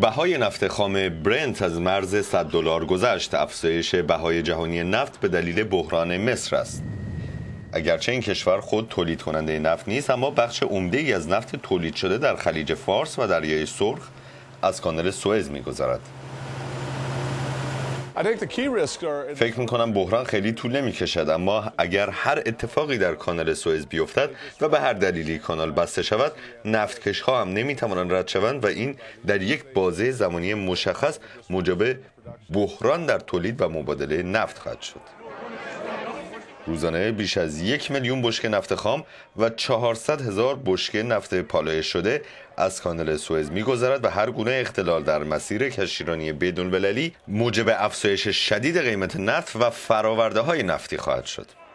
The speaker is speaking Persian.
بهای نفت خام برنت از مرز 100 دلار گذشت افزایش بهای جهانی نفت به دلیل بحران مصر است اگرچه این کشور خود تولید کننده نفت نیست اما بخش عمده ای از نفت تولید شده در خلیج فارس و دریای سرخ از کانال سوئز گذارد فکر میکنم بحران خیلی طول نمیکشد اما اگر هر اتفاقی در کانال سوئز بیفتد و به هر دلیلی کانال بسته شود نفتکش ها هم نمیتوانند رد شوند و این در یک بازه زمانی مشخص موجب بحران در تولید و مبادله نفت خواهد شد روزانه بیش از یک میلیون بشکه نفت خام و 400 هزار بشکه نفت پالایش شده از کانال سوئز میگذرد و هر گونه اختلال در مسیر بدون بللی موجب افزایش شدید قیمت نفت و فراورده های نفتی خواهد شد.